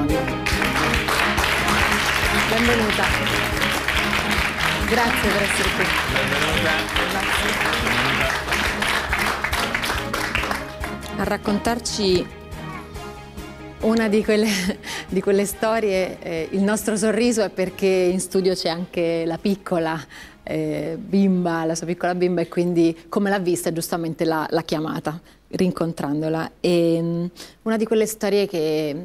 matrimonio. Benvenuta. Grazie per essere qui. Benvenuta. Grazie. A raccontarci una di quelle, di quelle storie, eh, il nostro sorriso è perché in studio c'è anche la piccola, eh, bimba, la sua piccola bimba e quindi come l'ha vista giustamente l'ha, chiamata rincontrandola. E, mm, una di quelle storie che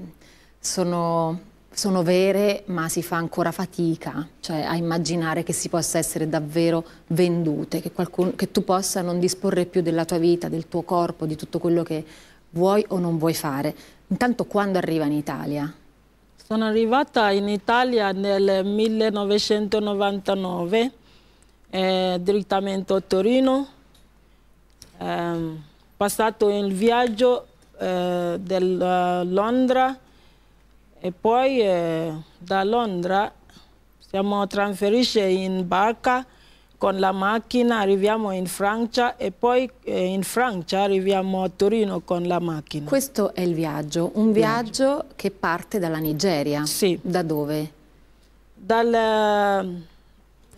sono, sono vere, ma si fa ancora fatica cioè, a immaginare che si possa essere davvero vendute, che, qualcuno, che tu possa non disporre più della tua vita, del tuo corpo, di tutto quello che vuoi o non vuoi fare. Intanto quando arriva in Italia? Sono arrivata in Italia nel 1999, eh, direttamente a Torino. Eh, passato il viaggio eh, da eh, Londra e poi eh, da Londra siamo trasferiti in barca con la macchina, arriviamo in Francia e poi eh, in Francia arriviamo a Torino con la macchina. Questo è il viaggio, un viaggio, viaggio. che parte dalla Nigeria. Sì. Da dove? Dal,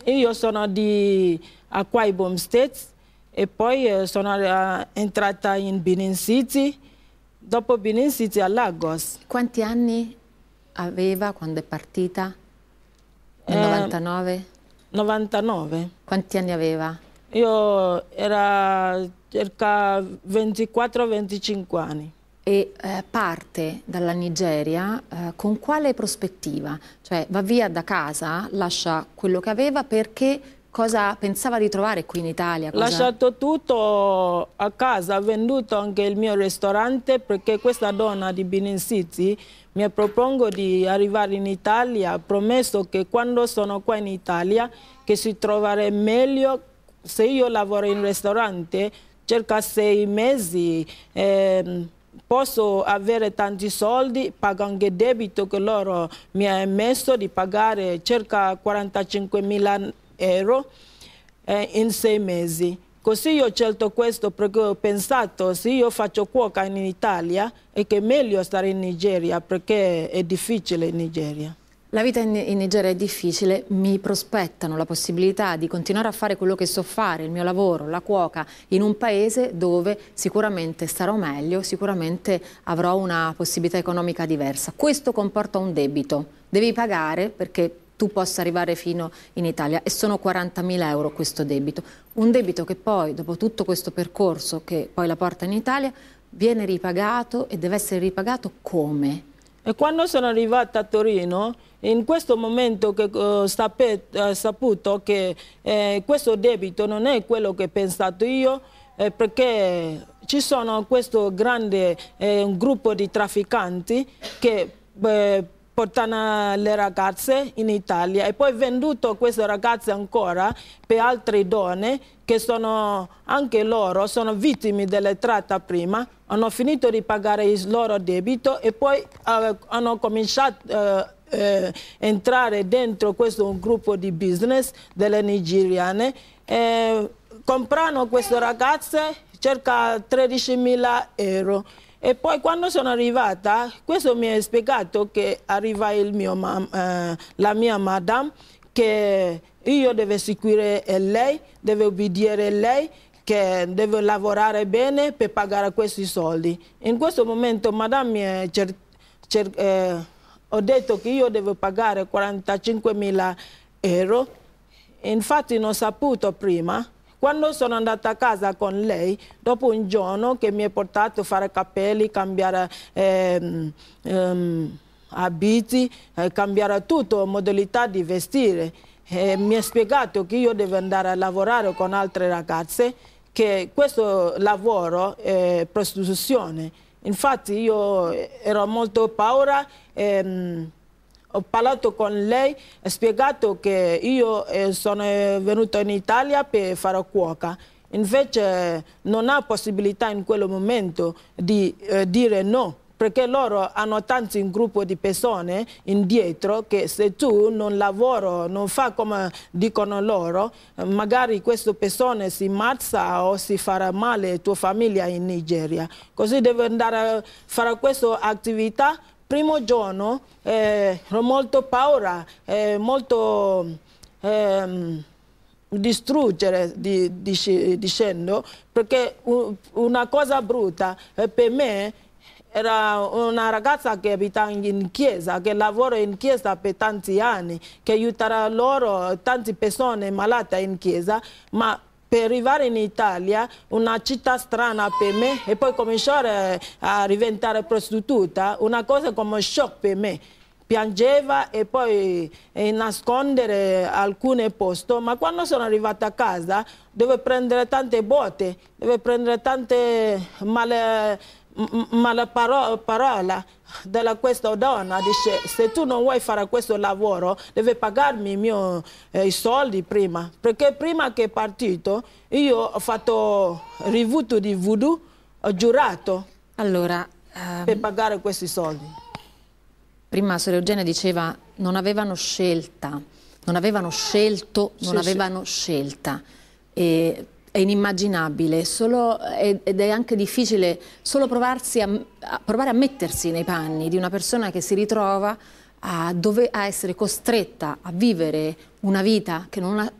eh, io sono di Akwa Ibom State e poi eh, sono eh, entrata in Benin City, dopo Benin City a Lagos. Quanti anni aveva quando è partita? Nel eh, 99? 99. Quanti anni aveva? Io era circa 24-25 anni. E eh, parte dalla Nigeria eh, con quale prospettiva? Cioè va via da casa, lascia quello che aveva perché cosa pensava di trovare qui in Italia? Cosa... Lasciato tutto a casa, ha venduto anche il mio ristorante perché questa donna di Benin City mi propongo di arrivare in Italia, promesso che quando sono qua in Italia che si troverà meglio se io lavoro in ristorante circa sei mesi eh, posso avere tanti soldi, pago anche il debito che loro mi hanno messo di pagare circa 45 mila euro eh, in sei mesi. Così ho scelto questo perché ho pensato se io faccio cuoca in Italia è che meglio stare in Nigeria perché è difficile in Nigeria. La vita in, Nigeria è difficile, mi prospettano la possibilità di continuare a fare quello che so fare, il mio lavoro, la cuoca, in un paese dove sicuramente starò meglio, sicuramente avrò una possibilità economica diversa. Questo comporta un debito, devi pagare perché tu possa arrivare fino in Italia e sono 40.000 euro questo debito. Un debito che poi, dopo tutto questo percorso che poi la porta in Italia, viene ripagato e deve essere ripagato come? E quando sono arrivata a Torino, in questo momento che ho uh, eh, eh, saputo che eh, questo debito non è quello che ho pensato io, eh, perché ci sono questo grande eh, gruppo di trafficanti che eh, portano le ragazze in Italia e poi venduto queste ragazze ancora per altre donne che sono anche loro, sono vittime delle tratta prima, hanno finito di pagare il loro debito e poi eh, hanno cominciato eh, eh, entrare dentro questo gruppo di business delle nigeriane. comprano queste ragazze circa 13.000 euro. E poi quando sono arrivata, questo mi ha spiegato che arriva mio mam, eh, la mia madame, che io devo seguire lei, devo obbedire lei, che devo lavorare bene per pagare questi soldi. In questo momento madame mi ha eh, ho detto che io devo pagare 45 mila euro, infatti non ho saputo prima, quando sono andata a casa con lei, dopo un giorno che mi ha portato a fare capelli, cambiare... Ehm, ehm, abiti, eh, cambiare tutto, modalità di vestire. Eh, mi ha spiegato che io devo andare a lavorare con altre ragazze, che questo lavoro è prostituzione. Infatti io eh, ero molto paura. Ehm, ho parlato con lei, ho spiegato che io eh, sono venuto in Italia per fare cuoca. Invece non ha possibilità in quel momento di eh, dire no, perché loro hanno tanti gruppi di persone indietro che se tu non lavori, non fa come dicono loro, eh, magari queste persone si ammazza o si farà male tua famiglia in Nigeria. Così devi andare a fare questa attività primo giorno eh, ho molto paura, eh, molto ehm, distruggere, di, di, dicendo, perché una cosa brutta eh, per me era una ragazza che abita in chiesa, che lavora in chiesa per tanti anni, che aiuterà loro, tante persone malate in chiesa, ma per arrivare in Italia, una città strana per me, e poi cominciare a diventare prostituta, una cosa come shock per me. Piangeva e poi eh, nascondere alcune posto, ma quando sono arrivata a casa dove prendere tante botte, dove prendere tante male, Mm, mm, ma la parola, parola della questa donna dice se tu non vuoi fare questo lavoro devi pagarmi eh, i miei eh, soldi prima perché prima che è partito io ho fatto rivuto di voodoo ho giurato allora, ehm, per pagare questi soldi prima Sor Eugenia diceva non avevano scelta non avevano scelto non sì, avevano sì. scelta e è inimmaginabile solo, ed è anche difficile solo provarsi a, a, provare a mettersi nei panni di una persona che si ritrova a, dove, a essere costretta a vivere una vita che non ha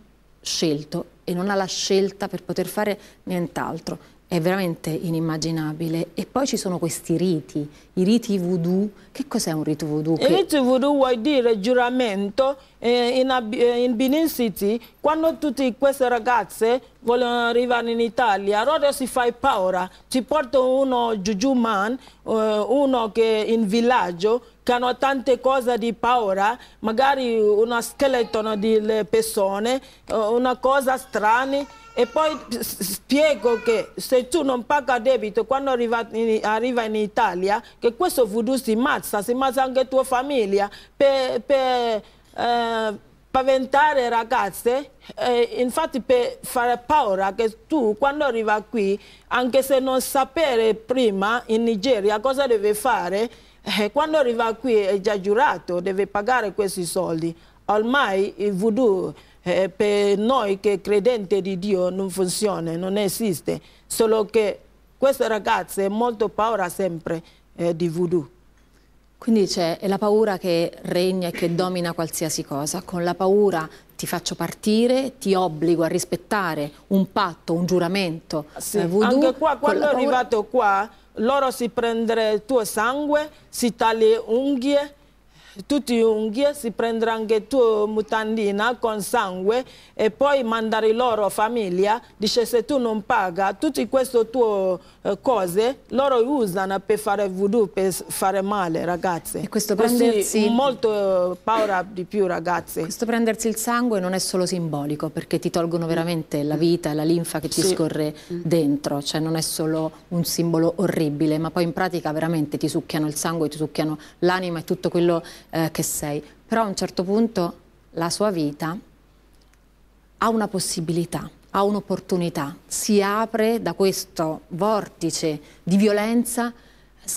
scelto e non ha la scelta per poter fare nient'altro. È veramente inimmaginabile. E poi ci sono questi riti, i riti voodoo. Che cos'è un rito voodoo? Il rito voodoo vuol dire giuramento. Eh, in, eh, in Benin City quando tutte queste ragazze vogliono arrivare in Italia, allora si fa paura. Ci porta uno Juju Man, eh, uno che è in villaggio, che hanno tante cose di paura, magari uno scheletro delle persone, eh, una cosa strana. E poi spiego che se tu non paga debito quando arriva in, arriva in Italia, che questo voodoo si mazza, si mazza anche tua famiglia per, per eh, spaventare ragazze, eh, infatti per fare paura che tu quando arriva qui, anche se non sapere prima in Nigeria cosa deve fare, eh, quando arriva qui è già giurato, deve pagare questi soldi. Ormai il voodoo eh, per noi che credenti di Dio non funziona, non esiste, solo che queste ragazze hanno molto paura sempre eh, di voodoo. Quindi c'è è la paura che regna e che domina qualsiasi cosa. Con la paura ti faccio partire, ti obbligo a rispettare un patto, un giuramento. Eh, sì, voodoo, anche qua, quando è arrivato qua, loro si prendono il tuo sangue, si tagliano unghie, tutti gli unghie, si prendono anche tu mutandina con sangue e poi mandare loro famiglia, dice se tu non paga, tutto questo tuo eh, cose loro usano per fare voodoo, per fare male ragazze. E questo prendersi... molto eh, paura di più ragazze. Questo prendersi il sangue non è solo simbolico perché ti tolgono veramente la vita e la linfa che ti sì. scorre mm. dentro, cioè non è solo un simbolo orribile ma poi in pratica veramente ti succhiano il sangue, ti succhiano l'anima e tutto quello eh, che sei. Però a un certo punto la sua vita ha una possibilità ha un'opportunità, si apre da questo vortice di violenza,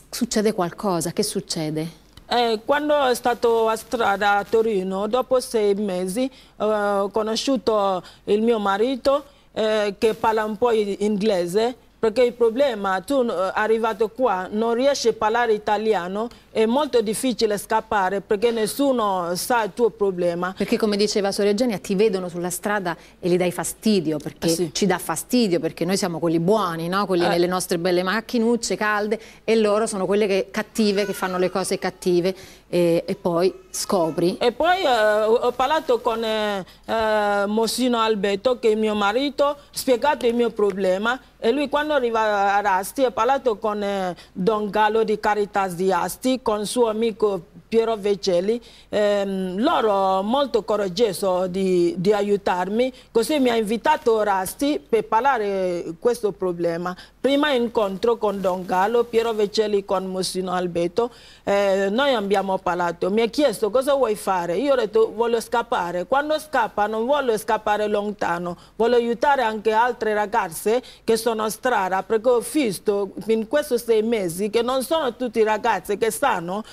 succede qualcosa, che succede? Eh, quando è stato a strada a Torino, dopo sei mesi, eh, ho conosciuto il mio marito eh, che parla un po' inglese, perché il problema, tu eh, arrivato qua non riesci a parlare italiano è molto difficile scappare perché nessuno sa il tuo problema. Perché come diceva Soregenia ti vedono sulla strada e gli dai fastidio, perché eh sì. ci dà fastidio, perché noi siamo quelli buoni, no? quelli eh. nelle nostre belle macchinucce calde e loro sono quelle che, cattive, che fanno le cose cattive e, e poi scopri. E poi eh, ho parlato con eh, eh, Mosino Alberto, che è mio marito, spiegato il mio problema e lui quando arriva a Rasti ha parlato con eh, Don Gallo di Caritas di Asti con su amigo Piero Vecelli, ehm, loro molto coraggioso di, di, aiutarmi, così mi ha invitato Rasti per parlare questo problema. Prima incontro con Don Gallo, Piero Vecelli con Mussino Alberto, eh, noi abbiamo parlato, mi ha chiesto cosa vuoi fare, io ho detto voglio scappare, quando scappa non voglio scappare lontano, voglio aiutare anche altre ragazze che sono a strada, perché ho visto in questi sei mesi che non sono tutti ragazzi che stanno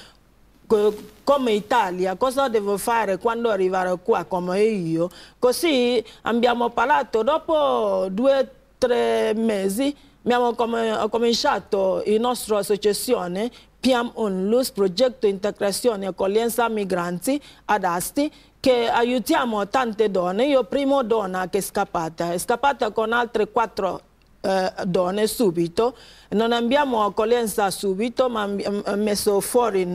come Italia cosa devo fare quando arrivare qua come io. Così abbiamo parlato dopo due o tre mesi abbiamo com cominciato la nostra associazione Piam UNLUS, progetto integrazione e accoglienza migranti ad Asti, che aiutiamo tante donne. Io prima donna che è scappata, è scappata con altre quattro eh, donne subito. Non abbiamo accoglienza subito, ma abbiamo mm, eh, messo fuori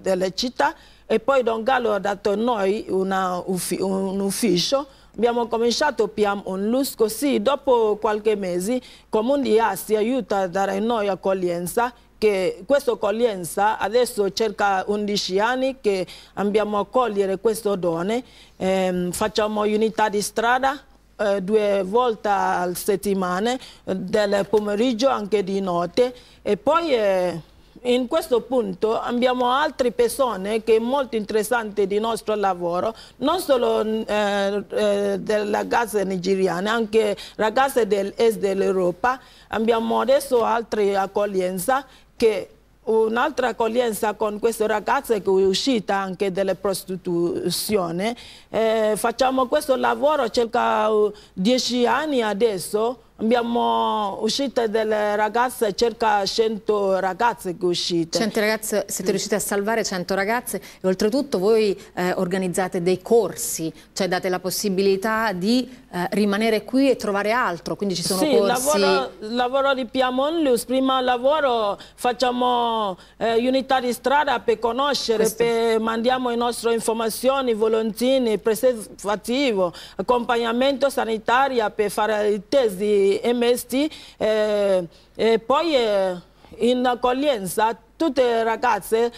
delle città e poi Don Gallo ha dato noi una, un ufficio abbiamo cominciato Piam un Luz così dopo qualche mese il Comune di Asti aiuta a dare noi accoglienza che questa accoglienza adesso cerca 11 anni che abbiamo a cogliere questo donne, ehm, facciamo unità di strada, eh, due volte a settimana, eh, del pomeriggio anche di notte e poi... Eh, in questo punto abbiamo altre persone che sono molto interessante di nostro lavoro, non solo eh, eh, delle ragazze nigeriane, anche ragazze dell'est dell'Europa. Abbiamo adesso altre accoglienze che un'altra accoglienza con questa ragazza che è uscita anche dalla prostituzione. Eh, facciamo questo lavoro circa uh, dieci anni adesso Abbiamo uscite delle ragazze, circa 100 ragazze uscite. 100 ragazze, siete riuscite a salvare 100 ragazze e oltretutto voi eh, organizzate dei corsi, cioè date la possibilità di eh, rimanere qui e trovare altro, quindi ci sono sì, corsi... Sì, lavoro, lavoro, di Piamonlius, prima lavoro facciamo eh, unità di strada per conoscere, per, mandiamo le nostre informazioni, volantini, preservativo, accompagnamento sanitario per fare i test di di MST, e eh, eh, poi eh, in accoglienza tutte le ragazze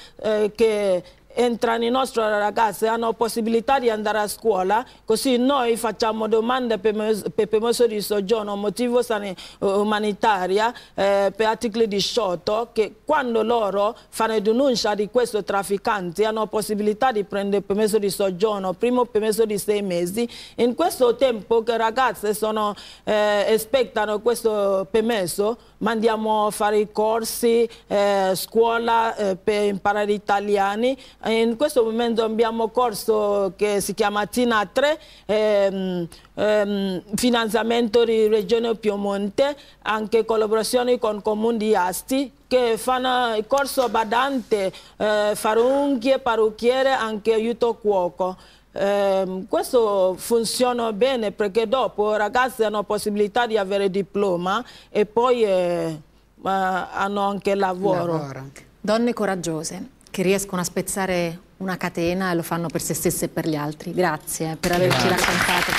che entrano i nostri ragazzi, hanno possibilità di andare a scuola, così noi facciamo domande per permesso di soggiorno, motivo eh, umanitario eh, per articoli 18 che quando loro fanno denuncia di questo trafficante hanno possibilità di prendere permesso di soggiorno, primo permesso di sei mesi. In questo tempo che ragazze sono, eh, aspettano questo permesso, mandiamo a fare i corsi, eh, scuola eh, per imparare italiani, eh, in questo momento abbiamo un corso che si chiama TINA 3, ehm, ehm, finanziamento di Regione Piemonte, anche collaborazioni con Comune di Asti, che fanno il corso badante, eh, farunghie, parrucchiere, anche aiuto cuoco. Eh, questo funziona bene perché dopo i ragazzi hanno possibilità di avere diploma e poi eh, hanno anche lavoro. Lavora. Donne coraggiose, che riescono a spezzare una catena e lo fanno per se stesse e per gli altri. Grazie per averci Grazie. raccontato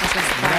questa storia.